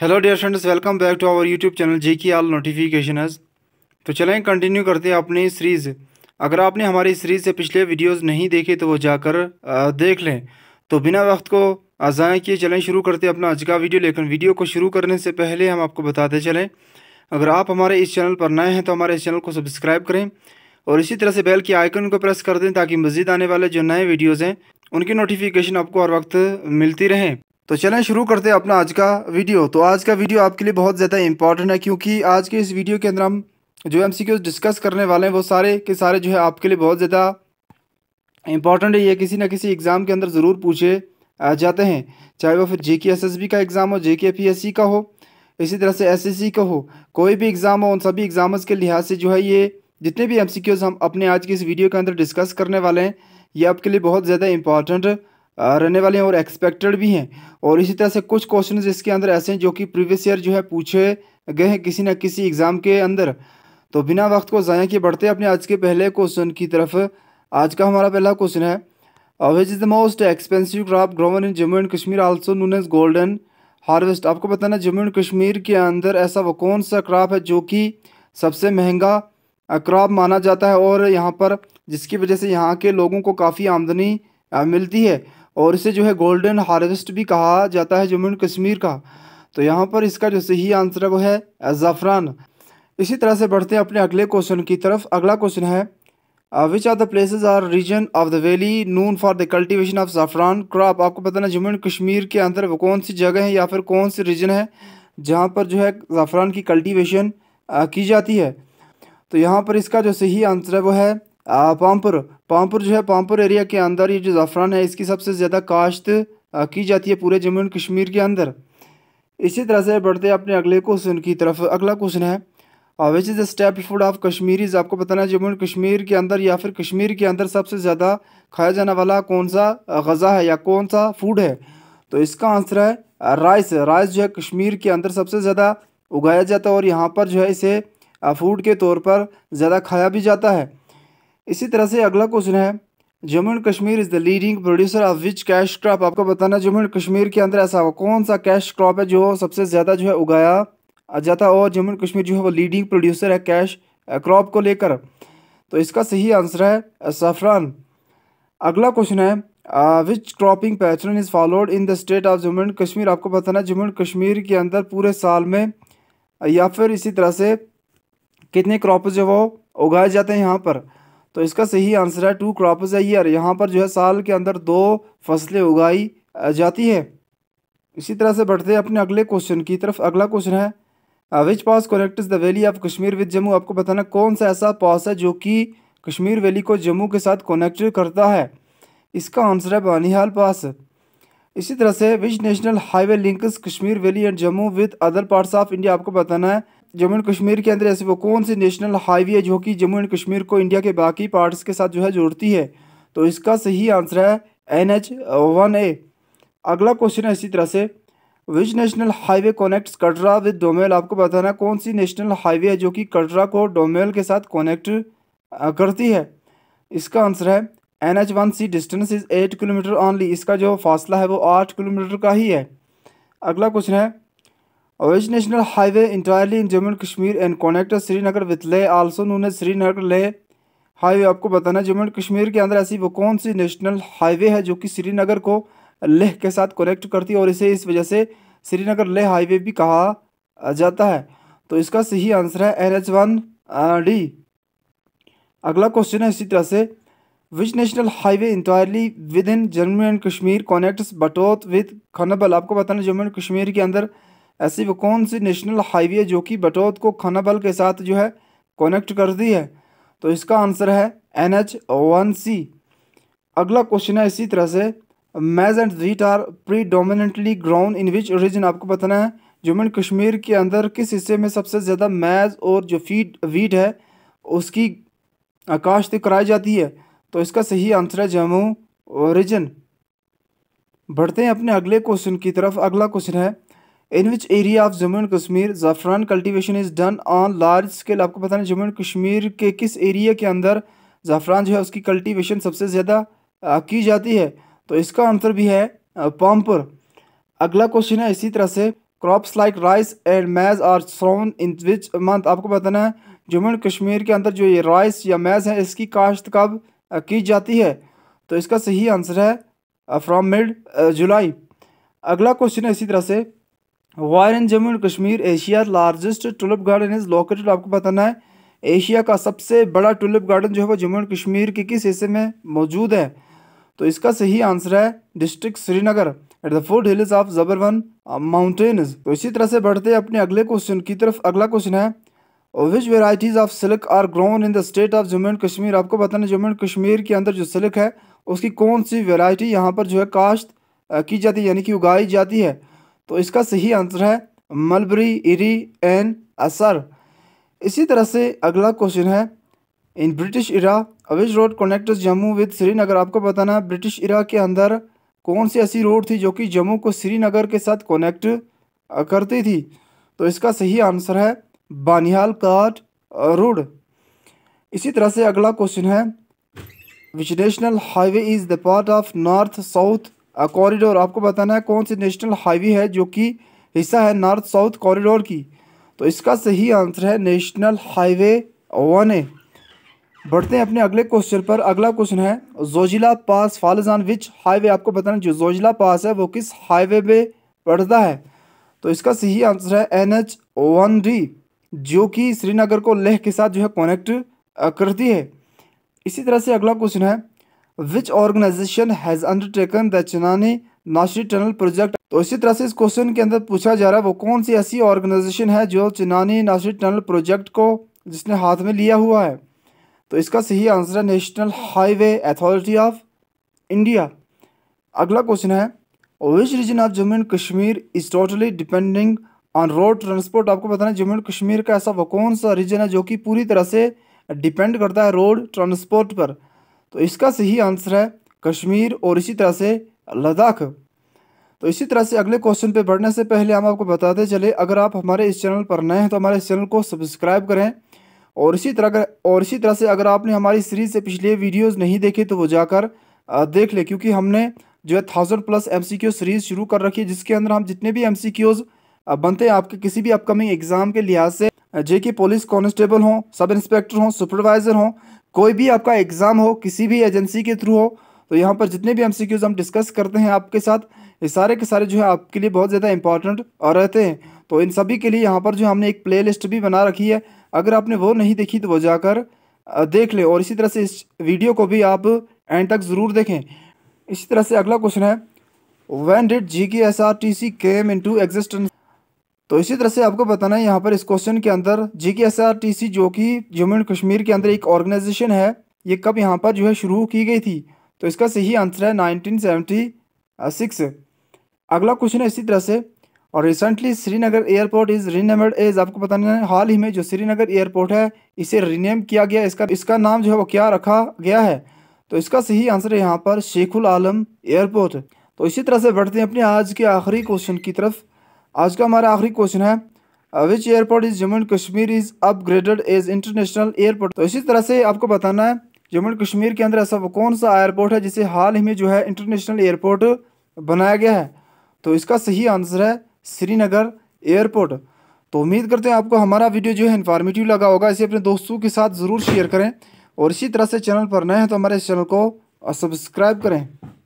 hello dear friends welcome back to our YouTube channel जे की all notification तो चलें कंटिन्यू करते हैं अपनी सीरीज़ अगर आपने हमारी सीरीज़ से पिछले वीडियोस नहीं देखे तो वो जाकर देख लें तो बिना वक्त को आज़ाएँ किए चलें शुरू करते अपना आज का वीडियो लेकिन वीडियो को शुरू करने से पहले हम आपको बताते चलें अगर आप हमारे इस चैनल पर नए हैं तो हमारे इस चैनल को सब्सक्राइब करें और इसी तरह से बेल के आइकन को प्रेस कर दें ताकि मज़ीद आने वाले जो नए वीडियोज़ हैं उनकी नोटिफिकेशन आपको हर वक्त मिलती रहें तो चलें शुरू करते हैं अपना आज का वीडियो तो आज का वीडियो आपके लिए बहुत ज़्यादा इंपॉर्टेंट है क्योंकि आज के इस वीडियो के अंदर हम जो एम डिस्कस करने वाले हैं वो सारे के सारे जो है आपके लिए बहुत ज़्यादा इंपॉर्टेंट है ये किसी ना किसी एग्ज़ाम के अंदर ज़रूर पूछे जाते हैं चाहे वो फिर J K S S B का एग्ज़ाम हो जे के पी एस सी का हो इसी तरह से एस एस सी का हो कोई भी एग्ज़ाम हो उन सभी एग्ज़ाम्स के लिहाज से जो है ये जितने भी एम सी क्यूज़ हम अपने आज की इस वीडियो के अंदर डिस्कस करने वाले हैं ये आपके लिए बहुत ज़्यादा इंपॉर्टेंट रहने वाले हैं और एक्सपेक्टेड भी हैं और इसी तरह से कुछ क्वेश्चन इसके अंदर ऐसे हैं जो कि प्रीवियस ईयर जो है पूछे गए हैं किसी न किसी एग्ज़ाम के अंदर तो बिना वक्त को ज़ाया किए बढ़ते अपने आज के पहले क्वेश्चन की तरफ आज का हमारा पहला क्वेश्चन है which is the most expensive crop grown in Jammu and Kashmir also known as golden harvest आपको बताना जम्मू एंड कश्मीर के अंदर ऐसा वो कौन सा क्रॉप है जो कि सबसे महंगा क्रॉप माना जाता है और यहाँ पर जिसकी वजह से यहाँ के लोगों को काफ़ी आमदनी मिलती है और इसे जो है गोल्डन हार्वेस्ट भी कहा जाता है जम्मू एंड कश्मीर का तो यहाँ पर इसका जो सही आंसर है वो है ज़फ़रान इसी तरह से बढ़ते हैं अपने अगले क्वेश्चन की तरफ अगला क्वेश्चन है which are the places or region of the valley known for the cultivation of ज़फ़रान क्रॉप आपको पता ना जम्मू एंड कश्मीर के अंदर वो कौन सी जगह है या फिर कौन सी रीजन है जहाँ पर जो है ज़फ़रान की कल्टिवेशन uh, की जाती है तो यहाँ पर इसका जो सही आंसर है वो है पामपुर पामपुर जो है पामपुर एरिया के अंदर ये जो ज़ाफ़रान है इसकी सबसे ज़्यादा काश्त की जाती है पूरे जम्मू एंड कश्मीर के अंदर इसी तरह से बढ़ते अपने अगले क्वेश्चन की तरफ अगला क्वेश्चन है which is the staple food of Kashmiris आपको बताना है जम्मू एंड कश्मीर के अंदर या फिर कश्मीर के अंदर सबसे ज़्यादा खाया जाने वाला कौन सा गज़ा है या कौन सा फूड है तो इसका आंसर है राइस राइस जो है कश्मीर के अंदर सबसे ज़्यादा उगाया जाता है और यहाँ पर जो है इसे फूड के तौर पर ज़्यादा खाया भी जाता है इसी तरह से अगला क्वेश्चन है Jammu and Kashmir is the leading producer of which cash crop आपको बताना जम्मू एंड कश्मीर के अंदर ऐसा कौन सा कैश क्रॉप है जो सबसे ज़्यादा जो है उगाया जाता है और जम्मू एंड कश्मीर जो है वो लीडिंग प्रोड्यूसर है कैश क्रॉप को लेकर तो इसका सही आंसर है सफरान अगला क्वेश्चन है which cropping pattern is followed in the state of Jammu and Kashmir आपको बताना जम्मू एंड कश्मीर के अंदर पूरे साल में या फिर इसी तरह से कितने क्रॉप जो वो उगाए जाते हैं यहाँ पर तो इसका सही आंसर है टू क्रॉप्स है ईयर यहाँ पर जो है साल के अंदर दो फसलें उगाई जाती है इसी तरह से बढ़ते हैं अपने अगले क्वेश्चन की तरफ अगला क्वेश्चन है which pass connect the valley of Kashmir with Jammu आपको बताना कौन सा ऐसा पास है जो कि कश्मीर वैली को जम्मू के साथ कनेक्ट करता है इसका आंसर है बानिहाल पास इसी तरह से which national highway links Kashmir valley and Jammu with other parts of India आपको बताना है जम्मू एंड कश्मीर के अंदर ऐसे वो कौन सी नेशनल हाईवे है जो कि जम्मू एंड कश्मीर को इंडिया के बाकी पार्ट्स के साथ जो है जोड़ती है तो इसका सही आंसर है एन एच वन ए अगला क्वेश्चन है इसी तरह से which national highway connect Katra with Domel आपको बताना कौन सी नेशनल हाईवे है जो कि कटरा को डोमेल के साथ कनेक्ट करती है इसका आंसर है N H one C distance is eight kilometre only इसका जो फासला है वो आठ किलोमीटर का ही है अगला क्वेश्चन है A West national highway entirely in Jammu and Kashmir and connects Srinagar with Leh, also known as Srinagar Leh highway आपको बताना जम्मू एंड कश्मीर के अंदर ऐसी वो कौन सी नेशनल हाईवे है जो कि श्रीनगर को लेह के साथ कनेक्ट करती है और इसे इस वजह से श्रीनगर लेह हाईवे भी कहा जाता है तो इसका सही आंसर है एन एच वन डी अगला क्वेश्चन है इसी तरह से which national highway entirely within Jammu and Kashmir connect Batote with Khanabal आपको बताना जम्मू एंड कश्मीर के अंदर ऐसी वो कौन सी नेशनल हाईवे जो कि बटौत को खानाबल के साथ जो है कनेक्ट करती है तो इसका आंसर है एन एच वन सी अगला क्वेश्चन है इसी तरह से maize and wheat are pre ground in which region आपको बताना है जम्मू एंड कश्मीर के अंदर किस हिस्से में सबसे ज़्यादा मैज और जो फीट वीट है उसकी काश्त कराई जाती है तो इसका सही आंसर है जम्मू रीजन बढ़ते हैं अपने अगले क्वेश्चन की तरफ अगला क्वेश्चन है in which area of Jammu and Kashmir ज़फ़रान cultivation is done on large scale आपको पता नहीं जम्मू एंड कश्मीर के किस एरिया के अंदर ज़फ़रान जो है उसकी कल्टिवेशन सबसे ज़्यादा की जाती है तो इसका आंसर भी है पम्पर अगला क्वेश्चन है इसी तरह से crops like rice and maize are sown in which month आपको बताना है जम्मू एंड कश्मीर के अंदर जो ये राइस या मैज है इसकी काश्त कब की जाती है तो इसका सही आंसर है फ्रॉम मिड जुलाई अगला क्वेश्चन है इसी तरह से where in Jammu and Kashmir Asia largest tulip garden is located आपको बताना है एशिया का सबसे बड़ा टुलिप गार्डन जो है वो जम्मू एंड कश्मीर के किस हिस्से में मौजूद है तो इसका सही आंसर है district Srinagar at the foothills of Zabarwan mountains तो इसी तरह से बढ़ते हैं अपने अगले क्वेश्चन की तरफ अगला क्वेश्चन है which varieties of silk are grown in the state of Jammu and Kashmir आपको बताना जम्मू एंड कश्मीर के अंदर जो सिल्क है उसकी कौन सी वेराइटी यहाँ पर जो है काश्त की जाती है यानी कि उगाई जाती है तो इसका सही आंसर है मलबरी इरी एंड असर इसी तरह से अगला क्वेश्चन है in British era which road connect Jammu with Srinagar आपको बताना है ब्रिटिश इरा के अंदर कौन सी ऐसी रोड थी जो कि जम्मू को श्रीनगर के साथ कनेक्ट करती थी तो इसका सही आंसर है बानिहाल काट रोड इसी तरह से अगला क्वेश्चन है which national highway is the part of north south corridor आपको बताना है कौन सी नेशनल हाईवे है जो कि हिस्सा है नॉर्थ साउथ कॉरिडोर की तो इसका सही आंसर है नेशनल हाईवे वन ए बढ़ते हैं अपने अगले क्वेश्चन पर अगला क्वेश्चन है जोजिला पास फालजान विच हाईवे आपको बताना जो जोजिला पास है वो किस हाईवे पे पड़ता है तो इसका सही आंसर है एन एच वन डी जो कि श्रीनगर को लेह के साथ जो है कनेक्ट करती है इसी तरह से अगला क्वेश्चन है which organisation has undertaken the Chenani Nashri tunnel project तो इसी तरह से इस क्वेश्चन के अंदर पूछा जा रहा है वो कौन सी ऐसी ऑर्गेनाइजेशन है जो चनानी नाशरी टनल प्रोजेक्ट को जिसने हाथ में लिया हुआ है तो इसका सही आंसर है national highway authority of India अगला क्वेश्चन है which region of Jammu and Kashmir is totally depending on road transport आपको बताना है जम्मू एंड कश्मीर का ऐसा वो कौन सा रीजन है जो कि पूरी तरह से डिपेंड करता है रोड ट्रांसपोर्ट पर तो इसका सही आंसर है कश्मीर और इसी तरह से लद्दाख तो इसी तरह से अगले क्वेश्चन पे बढ़ने से पहले हम आपको बताते चले अगर आप हमारे इस चैनल पर नए हैं तो हमारे इस चैनल को सब्सक्राइब करें और इसी तरह और इसी तरह से अगर आपने हमारी सीरीज़ से पिछले वीडियोस नहीं देखे तो वो जाकर देख ले क्योंकि हमने जो है थाउजेंड प्लस एम सीरीज़ शुरू कर रखी है जिसके अंदर हम जितने भी एम बनते हैं आपके किसी भी अपकमिंग एग्ज़ाम के लिहाज से जेके पुलिस कांस्टेबल हों सब इंस्पेक्टर हों सुपरवाइज़र हों कोई भी आपका एग्ज़ाम हो किसी भी एजेंसी के थ्रू हो तो यहाँ पर जितने भी एम हम डिस्कस करते हैं आपके साथ ये सारे के सारे जो है आपके लिए बहुत ज़्यादा इंपॉर्टेंट और रहते हैं तो इन सभी के लिए यहाँ पर जो हमने एक प्ले लिस्ट भी बना रखी है अगर आपने वो नहीं देखी तो वो जाकर देख लें और इसी तरह से इस वीडियो को भी आप एंड तक ज़रूर देखें इसी तरह से अगला क्वेश्चन है van did J K S R T C came into existence तो इसी तरह से आपको बताना है यहाँ पर इस क्वेश्चन के अंदर J S R T C जो कि जम्मू एंड कश्मीर के अंदर एक ऑर्गेनाइजेशन है ये कब यहाँ पर जो है शुरू की गई थी तो इसका सही आंसर है नाइनटीन सेवेंटी सिक्स अगला क्वेश्चन है इसी तरह से और recently Srinagar airport is renamed as आपको बताना है हाल ही में जो श्रीनगर एयरपोर्ट है इसे रीनेम किया गया इसका इसका नाम जो है वो क्या रखा गया है तो इसका सही आंसर है यहाँ पर शेखुल आलम एयरपोर्ट तो इसी तरह से बढ़ते हैं अपने आज के आखिरी क्वेश्चन की तरफ आज का हमारा आखिरी क्वेश्चन है which airport is Jammu and Kashmir is upgraded as international airport तो इसी तरह से आपको बताना है जम्मू एंड कश्मीर के अंदर ऐसा कौन सा एयरपोर्ट है जिसे हाल ही में जो है इंटरनेशनल एयरपोर्ट बनाया गया है तो इसका सही आंसर है श्रीनगर एयरपोर्ट तो उम्मीद करते हैं आपको हमारा वीडियो जो है इन्फॉर्मेटिव लगा होगा इसे अपने दोस्तों के साथ ज़रूर शेयर करें और इसी तरह से चैनल पर नए हैं तो हमारे इस चैनल को सब्सक्राइब करें